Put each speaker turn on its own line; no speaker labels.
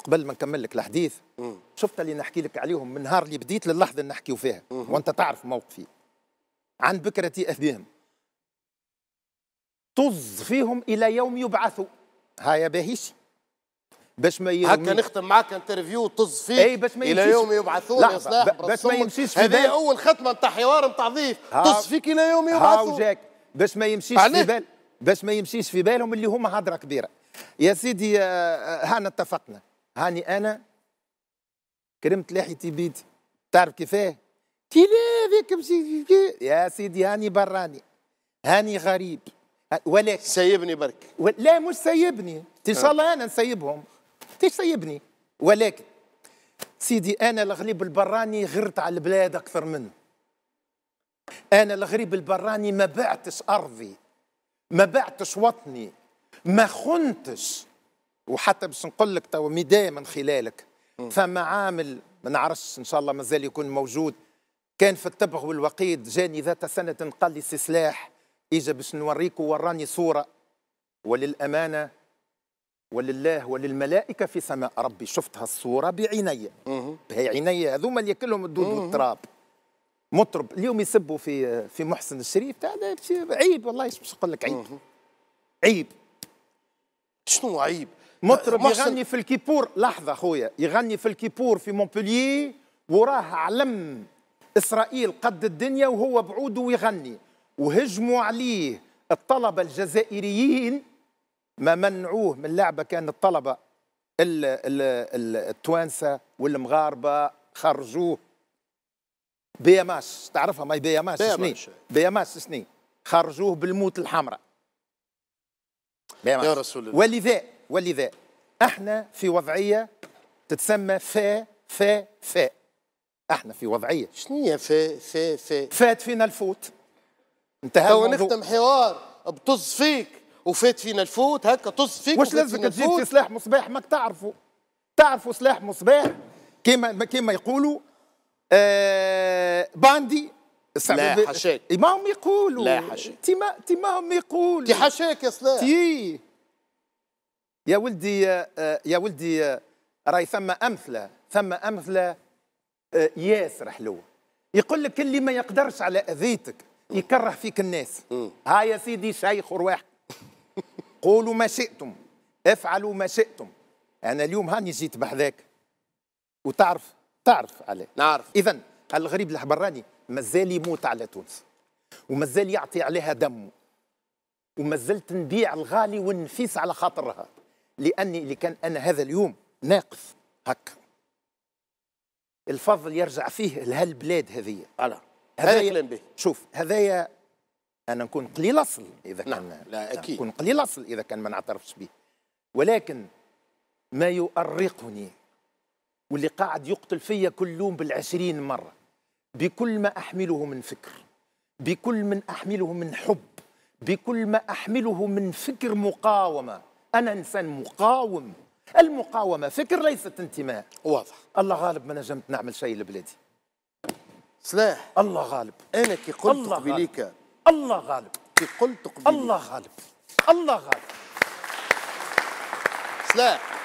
قبل ما نكمل لك الحديث شفت اللي نحكي لك عليهم من نهار اللي بديت للحظه اللي نحكيو فيها وانت تعرف موقفي عن بكرتي اثبهم طز فيهم الى يوم يبعثوا هيا باهيش باش ما يرمي هكا نختم معاك انترفيو طز فيه اي باش ما يمشيش الى يوم يبعثون يا صلاح باش ما يمشيش في هذه اول ختمه نتاع حوار نتاع ضيف طز فيك الى يوم يبعثون جاك باش ما يمشيش في بال باش ما يمشيش في بالهم اللي هما هضره كبيره يا سيدي آه، آه، هانا اتفقنا هاني انا كرمت لحيتي بيدي تعرف كيفاه هذاك يا سيدي هاني براني هاني غريب ولكن سيبني برك لا مش سيبني ان شاء آه. الله انا نسيبهم تيش سيبني ولكن سيدي انا الغريب البراني غرت على البلاد اكثر منه انا الغريب البراني ما بعتش ارضي ما بعتش وطني ما خنتش وحتى باش نقول لك توا مداية من خلالك فما عامل ما نعرفش ان شاء الله مازال يكون موجود كان في التبغ والوقيد جاني ذات سنة قال لي سلاح اجا باش نوريك وراني صورة وللأمانة ولله وللملائكة في سماء ربي شفت هالصورة بعيني بهي عيني هذوما اللي ياكلهم الدود والتراب مطرب اليوم يسبوا في في محسن الشريف عيب والله باش نقول لك عيب عيب شنو عيب؟ مطرب يغني في الكيبور لحظه خويا يغني في الكيبور في مونبليي وراه علم اسرائيل قد الدنيا وهو بعود ويغني وهجموا عليه الطلبه الجزائريين ما منعوه من اللعبه كان الطلبه التوانسه والمغاربه خرجوه بياماش تعرفها ماي بياماش سنين بياماش سنين خرجوه بالموت الحمراء يا رسول الله ولذا ولذا احنا في وضعيه تتسمى فا فا فا احنا في وضعيه شنو هي فا فا فا فات فينا الفوت انتهى تو نختم حوار بطز فيك وفات فينا الفوت هكا طز فيك واش لازمك تجيب في سلاح مصباح ماك تعرفه تعرفوا سلاح مصباح كما كما يقولوا آه باندي لا حشاك ما هم يقولوا لا حشاك تي ما هم يقولوا تي حشاك يا سلاح تي يا ولدي آه، يا ولدي آه، راي ثم امثله ثم امثله آه، ياسر حلوه يقول لك اللي ما يقدرش على اذيتك يكره فيك الناس ها يا سيدي شيخ رواح قولوا ما شئتم افعلوا ما شئتم انا اليوم هاني جيت بحذاك وتعرف تعرف عليه نعرف اذا الغريب الحبراني مازال يموت على تونس ومازال يعطي عليها دمه ومازلت نبيع الغالي والنفيس على خاطرها لاني اللي كان انا هذا اليوم ناقص هك الفضل يرجع فيه لهالبلاد هذه على هذايا شوف هذايا انا نكون قليل اصل اذا نعم، كان نعم. لا اكيد نعم، نكون قليل اصل اذا كان ما نعترفش به ولكن ما يؤرقني واللي قاعد يقتل فيا كل يوم بالعشرين مره بكل ما احمله من فكر بكل من احمله من حب بكل ما احمله من فكر مقاومه أنا إنسان مقاوم المقاومة فكر ليست انتماء واضح الله غالب ما نجمت نعمل شيء لبلادي سلاح الله غالب أنا كي قلت قبليك الله غالب كي قلت قبليك الله غالب الله غالب سلاح